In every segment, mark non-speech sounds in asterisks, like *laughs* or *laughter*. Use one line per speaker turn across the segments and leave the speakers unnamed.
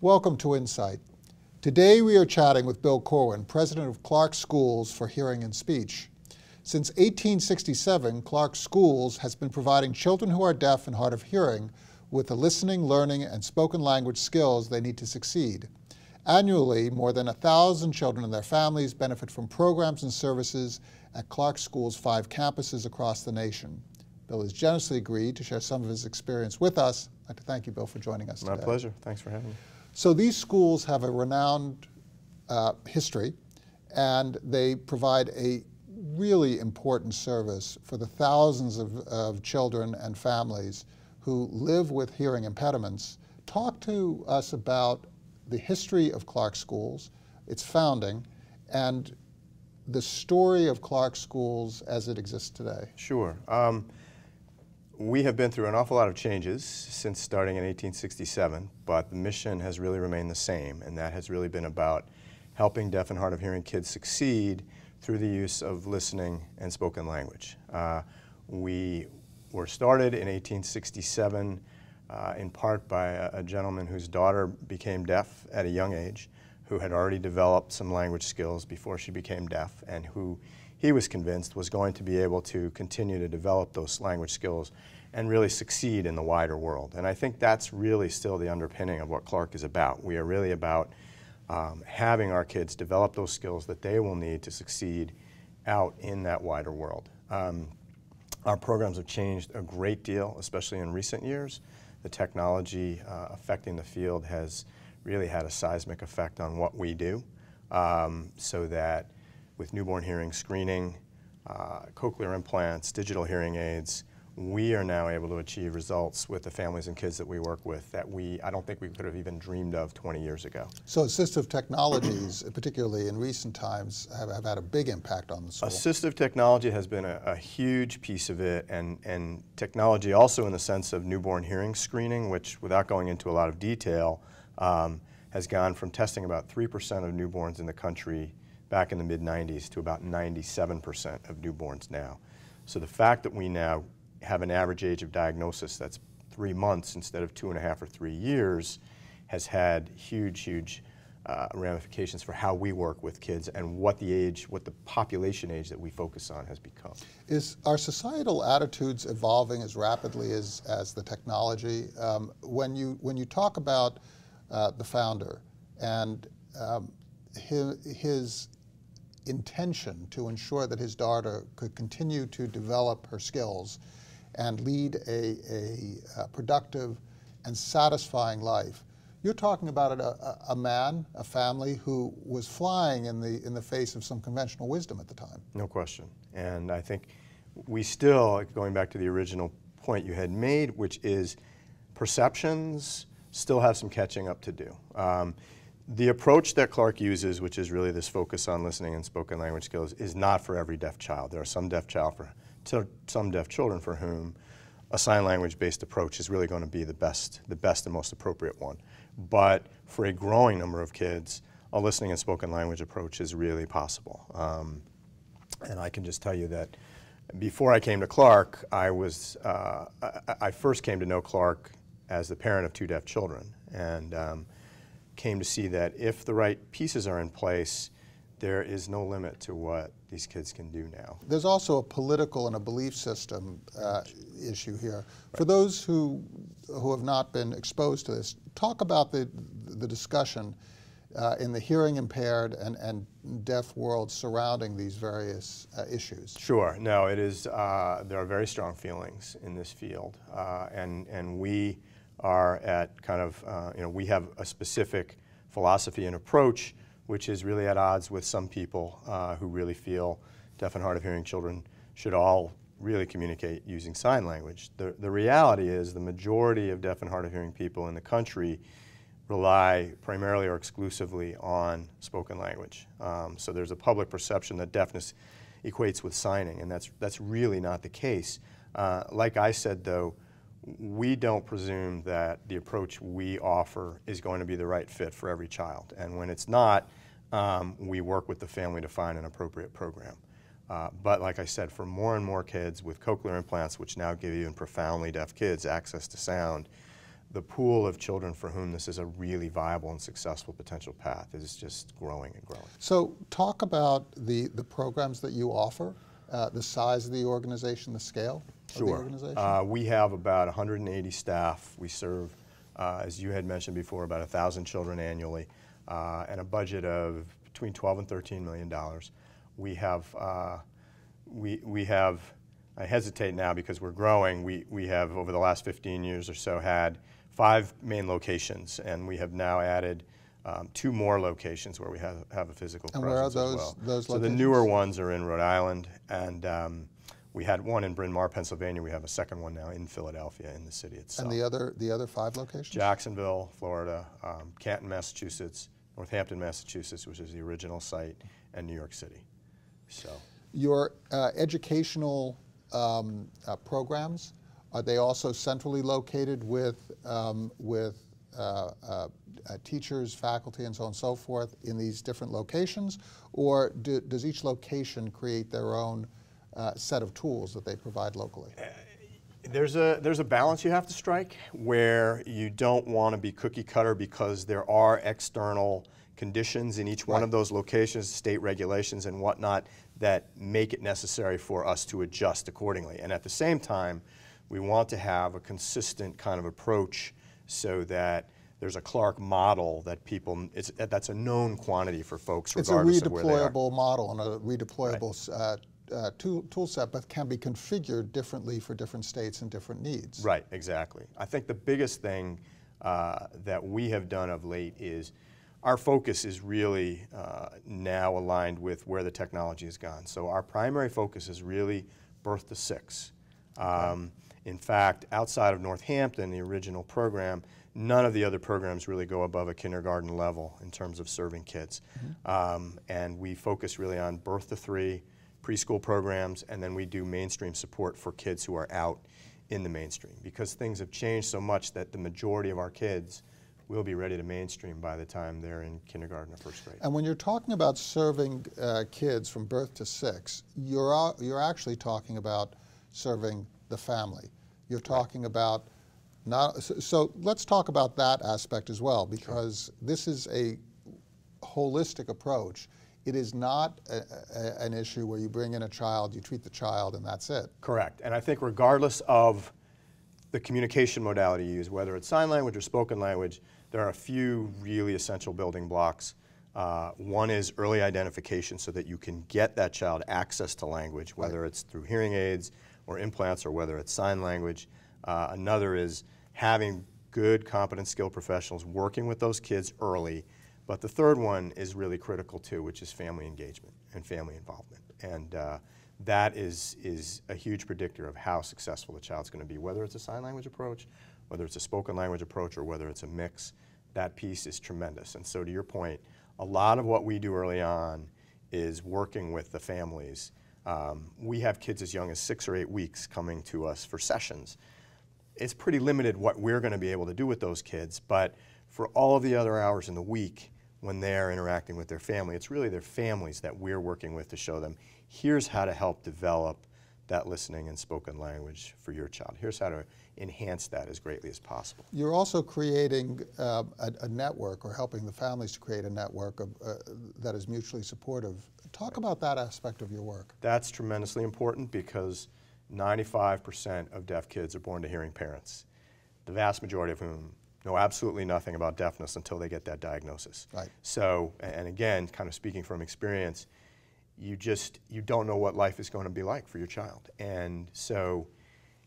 Welcome to Insight. Today we are chatting with Bill Corwin, president of Clark Schools for Hearing and Speech. Since 1867, Clark Schools has been providing children who are deaf and hard of hearing with the listening, learning, and spoken language skills they need to succeed. Annually, more than 1,000 children and their families benefit from programs and services at Clark School's five campuses across the nation. Bill has generously agreed to share some of his experience with us. I'd like to thank you, Bill, for joining us My today. My pleasure. Thanks for having me. So these schools have a renowned uh, history, and they provide a really important service for the thousands of, of children and families who live with hearing impediments. Talk to us about the history of Clark Schools, its founding, and the story of Clark Schools as it exists today.
Sure. Um, we have been through an awful lot of changes since starting in 1867, but the mission has really remained the same, and that has really been about helping deaf and hard of hearing kids succeed through the use of listening and spoken language. Uh, we were started in 1867 uh, in part by a, a, gentleman whose daughter became deaf at a young age, who had already developed some language skills before she became deaf, and who he was convinced was going to be able to continue to develop those language skills and really succeed in the wider world. And I think that's really still the underpinning of what Clark is about. We are really about um, having our kids develop those skills that they will need to succeed out in that wider world. Um, our programs have changed a great deal, especially in recent years. The technology uh, affecting the field has really had a seismic effect on what we do um, so that with newborn hearing screening, uh, cochlear implants, digital hearing aids, we are now able to achieve results with the families and kids that we work with that we I don't think we could have even dreamed of 20 years ago.
So assistive technologies, *clears throat* particularly in recent times, have, have, had a big impact on the school.
Assistive technology has been a, a, huge piece of it, and and technology also in the sense of newborn hearing screening, which without going into a lot of detail, um, has gone from testing about three percent of newborns in the country back in the mid 90s to about 97% of newborns now. So the fact that we now have an average age of diagnosis that's three months instead of two and a half or three years has had huge, huge uh, ramifications for how we work with kids and what the age, what the population age that we focus on has become.
Is our societal attitudes evolving as rapidly as, as the technology? Um, when you when you talk about uh, the founder and um, his, his intention to ensure that his daughter could continue to develop her skills and lead a, a, a productive and satisfying life. You're talking about a, a, man, a family who was flying in the, in the face of some conventional wisdom at the time.
No question. And I think we still, going back to the original point you had made, which is perceptions still have some catching up to do. Um, the approach that Clark uses, which is really this focus on listening and spoken language skills, is not for every deaf child. There are some deaf child for some deaf children for whom a sign language based approach is really going to be the best, the best and most appropriate one. But for a growing number of kids, a listening and spoken language approach is really possible. Um, and I can just tell you that before I came to Clark, I was uh, I, I, first came to know Clark as the parent of two deaf children, and um, came to see that if the right pieces are in place, there is no limit to what these kids can do now.
There's also a political and a belief system uh, issue here. Right. For those who who have not been exposed to this, talk about the the discussion uh, in the hearing impaired and, and deaf world surrounding these various uh, issues.
Sure. No, it is. Uh, there are very strong feelings in this field, uh, and and we are at kind of, uh, you know, we have a specific philosophy and approach which is really at odds with some people uh, who really feel deaf and hard of hearing children should all really communicate using sign language. The, the reality is the majority of deaf and hard of hearing people in the country rely primarily or exclusively on spoken language. Um, so there's a public perception that deafness equates with signing, and that's, that's really not the case. Uh, like I said, though, we don't presume that the approach we offer is going to be the right fit for every child. And when it's not, um, we work with the family to find an appropriate program. Uh, but like I said, for more and more kids with cochlear implants, which now give even profoundly deaf kids access to sound, the pool of children for whom this is a really viable and successful potential path is just growing and growing. So
talk about the, the programs that you offer, uh, the size of the organization, the scale
sure. Uh, we have about 180 staff. We serve, uh, as you had mentioned before, about 1,000 children annually uh, and a budget of between 12 and 13 million dollars. We have, uh, we, we have, I hesitate now because we're growing, we, we have over the last 15 years or so had five main locations and we have now added um, two more locations where we have, have a physical and presence where are those, as well. Those so locations? the newer ones are in Rhode Island and um, we had one in Bryn Mawr, Pennsylvania. We have a second one now in Philadelphia, in the city itself. And the other,
the other five locations?
Jacksonville, Florida, um, Canton, Massachusetts, Northampton, Massachusetts, which is the original site, and New York City. So,
your uh, educational um, uh, programs are they also centrally located with um, with uh, uh teachers, faculty, and so on and so forth in these different locations, or do, does each location create their own uh, set of tools that they provide locally? Uh,
there's a, there's a balance you have to strike where you don't want to be cookie cutter because there are external conditions in each one of those locations, state regulations and whatnot, that make it necessary for us to adjust accordingly. And at the same time, we want to have a consistent kind of approach so that there's a Clark model that people, that's a known quantity for folks regardless of where they are. It's a
redeployable model and a redeployable right. uh, uh, tool, tool set, but can be configured differently for different states and different needs.
Right, exactly. I think the biggest thing uh, that we have done of late is our focus is really uh, now aligned with where the technology has gone. So our primary focus is really birth to six. Um, in fact, outside of Northampton, the original program, none of the other programs really go above a kindergarten level in terms of serving kids. Mm -hmm. um, and we focus really on birth to three, preschool programs, and then we do mainstream support for kids who are out in the mainstream because things have changed so much that the majority of our kids will be ready to mainstream by the time they're in kindergarten or first grade.
And when you're talking about serving uh, kids from birth to six, you're, you're actually talking about serving the family. You're talking about not, so, so let's talk about that aspect as well because sure. this is a holistic approach. It is not a, a, an issue where you bring in a child, you treat the child, and that's it. Correct.
And I think regardless of the communication modality you use, whether it's sign language or spoken language, there are a few really essential building blocks. Uh, one is early identification so that you can get that child access to language, whether right. it's through hearing aids or implants or whether it's sign language. Uh, another is having good, competent, skilled professionals working with those kids early but the third one is really critical too, which is family engagement and family involvement. And uh, that is, is a huge predictor of how successful the child's going to be, whether it's a sign language approach, whether it's a spoken language approach, or whether it's a mix. That piece is tremendous. And so, to your point, a lot of what we do early on is working with the families. Um, we have kids as young as six or eight weeks coming to us for sessions. It's pretty limited what we're going to be able to do with those kids, but for all of the other hours in the week, when they're interacting with their family. It's really their families that we're working with to show them, here's how to help develop that listening and spoken language for your child. Here's how to enhance that as greatly as possible.
You're also creating uh, a, a, network or helping the families to create a network of, uh, that is mutually supportive. Talk right. about that aspect of your work.
That's tremendously important because 95% of deaf kids are born to hearing parents, the vast majority of whom know absolutely nothing about deafness until they get that diagnosis. Right. So, and again, kind of speaking from experience, you just you don't know what life is going to be like for your child, and so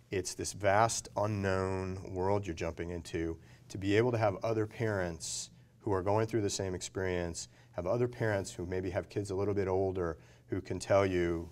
it's this vast unknown world you're jumping into. To be able to have other parents who are going through the same experience, have other parents who maybe have kids a little bit older who can tell you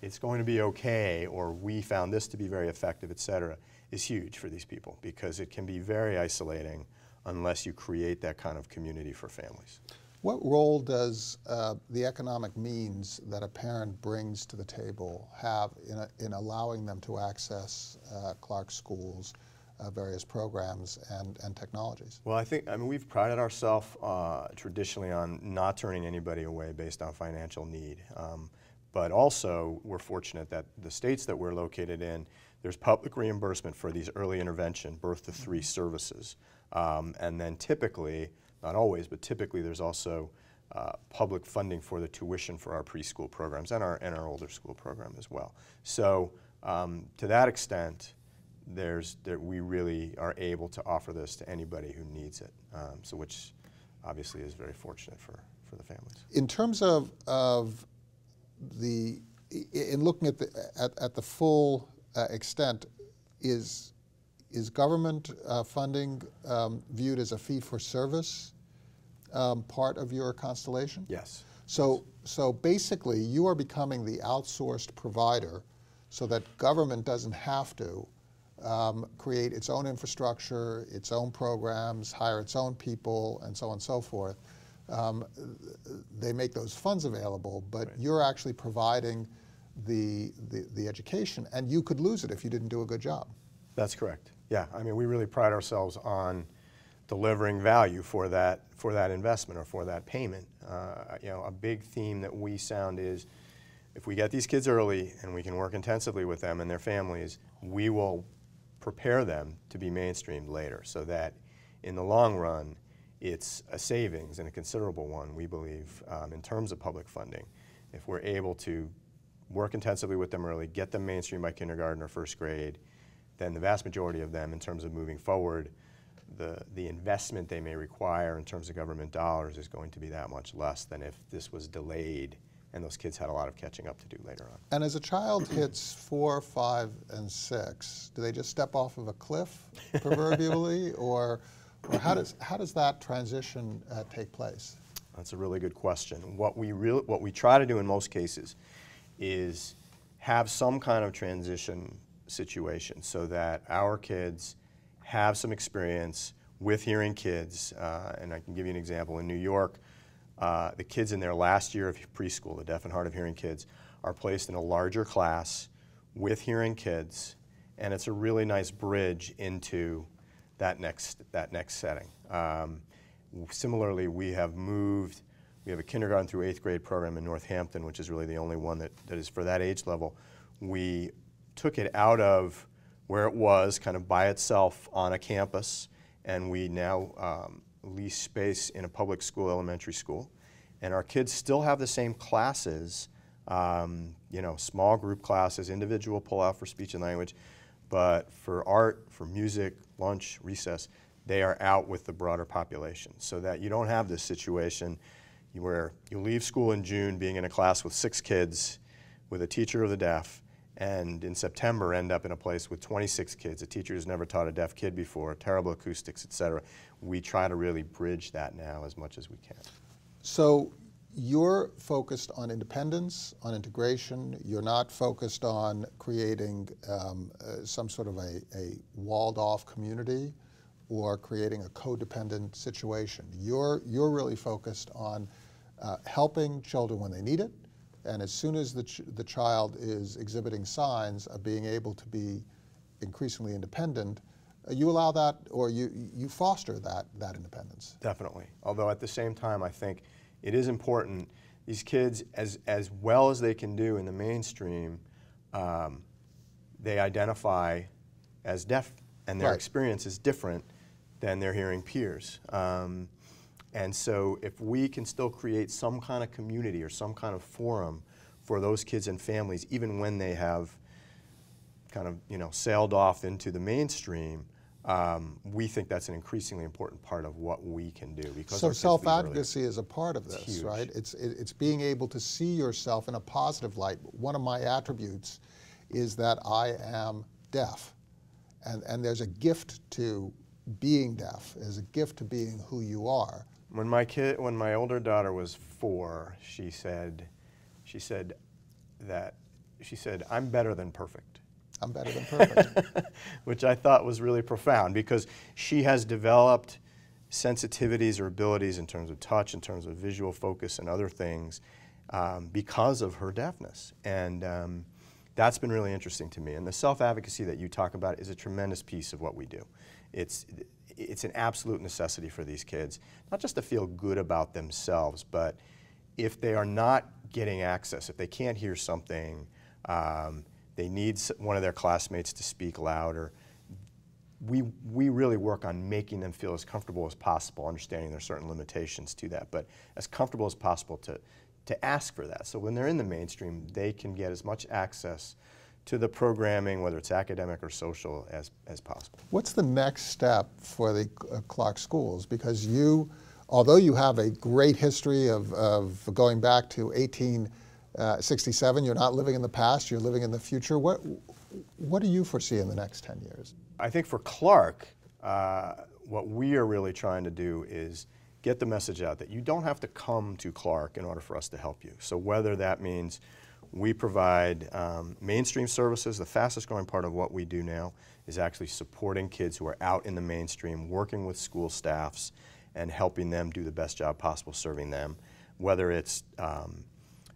it's going to be okay, or we found this to be very effective, et cetera is huge for these people because it can be very isolating unless you create that kind of community for families.
What role does uh, the economic means that a parent brings to the table have in, a, in allowing them to access uh, Clark schools, uh, various programs and, and technologies?
Well, I think, I mean, we've prided ourselves uh, traditionally on not turning anybody away based on financial need. Um, but also, we're fortunate that the states that we're located in, there's public reimbursement for these early intervention birth to three mm-hmm. services. Um, and then typically, not always, but typically there's also uh, public funding for the tuition for our preschool programs and our, and our older school program as well. So um, to that extent, there's, there, we really are able to offer this to anybody who needs it, um, so which obviously is very fortunate for, for the families.
In terms of, of the, in looking at the, at, at the full uh, extent, is, is government uh, funding um, viewed as a fee for service um, part of your constellation? Yes. So, so basically, you are becoming the outsourced provider so that government doesn't have to um, create its own infrastructure, its own programs, hire its own people, and so on and so forth. Um, they make those funds available, but right. you're actually providing the, the, the education, and you could lose it if you
didn't do a good job. That's correct. Yeah, I mean, we really pride ourselves on delivering value for that for that investment or for that payment. Uh, you know, a big theme that we sound is if we get these kids early and we can work intensively with them and their families, we will prepare them to be mainstreamed later so that in the long run, it's a savings and a considerable one, we believe, um, in terms of public funding. If we're able to work intensively with them early, get them mainstream by kindergarten or first grade, then the vast majority of them, in terms of moving forward, the, the investment they may require in terms of government dollars is going to be that much less than if this was delayed and those kids had a lot of catching up to do later on.
And as a child *clears throat* hits four, five, and six, do they just step off of a cliff, *laughs* proverbially, or, or how, does, how does that transition uh, take place?
That's a really good question. What we, what we try to do in most cases is have some kind of transition situation so that our kids have some experience with hearing kids. Uh, and I can give you an example. In New York, uh, the kids in their last year of preschool, the deaf and hard of hearing kids, are placed in a larger class with hearing kids, and it's a really nice bridge into that next, that next setting. Um, similarly, we have moved we have a kindergarten through eighth grade program in Northampton, which is really the only one that, that is for that age level. We took it out of where it was kind of by itself on a campus, and we now um, lease space in a public school elementary school. And our kids still have the same classes, um, you know, small group classes, individual pull out for speech and language, but for art, for music, lunch, recess, they are out with the broader population so that you don't have this situation where you leave school in June being in a class with six kids with a teacher of the deaf and in September end up in a place with 26 kids, a teacher who's never taught a deaf kid before, terrible acoustics, etc. We try to really bridge that now as much as we can. So you're
focused on independence, on integration. You're not focused on creating um, uh, some sort of a, a walled off community or creating a codependent situation. You're, you're really focused on uh, helping children when they need it, and as soon as the, ch the child is exhibiting signs of being able to be increasingly independent, uh, you allow that or you, you foster that, that
independence. Definitely. Although at the same time, I think it is important. These kids, as, as well as they can do in the mainstream, um, they identify as deaf and their right. experience is different than their hearing peers. Um, and so if we can still create some kind of community or some kind of forum for those kids and families, even when they have kind of, you know, sailed off into the mainstream, um, we think that's an increasingly important part of what we can do. Because so self-advocacy
is a part of this, it's right? It's, it, it's being able to see yourself in a positive light. One of my attributes is that I am deaf. And, and there's a gift to being deaf, there's a gift to being
who you are. When my kid, when my older daughter was four, she said, she said that she said, "I'm better than perfect." I'm better than perfect, *laughs* which I thought was really profound because she has developed sensitivities or abilities in terms of touch, in terms of visual focus, and other things um, because of her deafness. And um, that's been really interesting to me. And the self-advocacy that you talk about is a tremendous piece of what we do. It's, it's an absolute necessity for these kids, not just to feel good about themselves, but if they are not getting access, if they can't hear something, um, they need one of their classmates to speak louder, we, we really work on making them feel as comfortable as possible, understanding there are certain limitations to that, but as comfortable as possible to, to ask for that. So when they're in the mainstream, they can get as much access to the programming, whether it's academic or social, as, as possible.
What's the next step for the uh, Clark schools? Because you, although you have a great history of, of going back to 1867, uh, you're not living in the past, you're living in the future. What, what do you foresee in the next 10 years?
I think for Clark, uh, what we are really trying to do is get the message out that you don't have to come to Clark in order for us to help you. So whether that means we provide um, mainstream services, the fastest growing part of what we do now is actually supporting kids who are out in the mainstream, working with school staffs and helping them do the best job possible serving them. Whether it's um,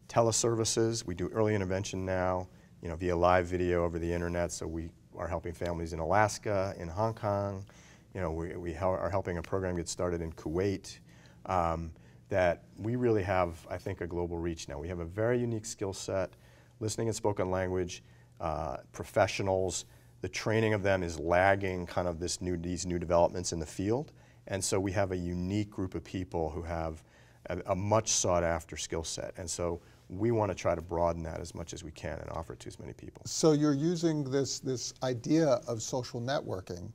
teleservices, we do early intervention now, you know, via live video over the internet, so we are helping families in Alaska, in Hong Kong, you know, we, we are helping a program get started in Kuwait um, that we really have, I think, a global reach now. We have a very unique skill set, listening and spoken language, uh, professionals, the training of them is lagging kind of this new, these new developments in the field. And so we have a unique group of people who have a, a much sought after skill set. And so we want to try to broaden that as much as we can and offer it to as many people.
So you're using this, this idea of social networking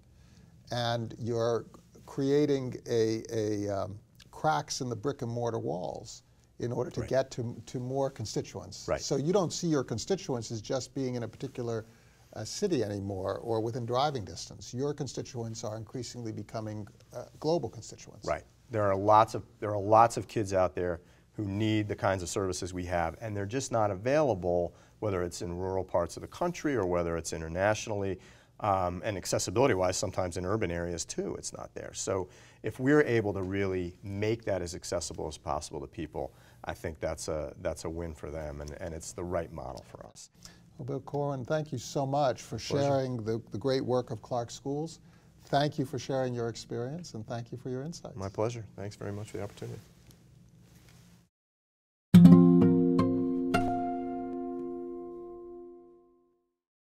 and you're creating a, a um, cracks in the brick and mortar walls in order to right. get to, to more constituents. Right. So you don't see your constituents as just being in a particular uh, city anymore or within driving distance. Your constituents are increasingly becoming uh, global constituents.
Right. There are lots of there are lots of kids out there who need the kinds of services we have, and they're just not available, whether it's in rural parts of the country or whether it's internationally. Um, and accessibility-wise, sometimes in urban areas too, it's not there. So if we're able to really make that as accessible as possible to people, I think that's a, that's a win for them, and, and it's the right model for us.
Well, Bill Corwin, thank you so much for sharing the, the great work of Clark Schools. Thank you for sharing your experience, and thank you for your insights.
My pleasure. Thanks very much for the opportunity.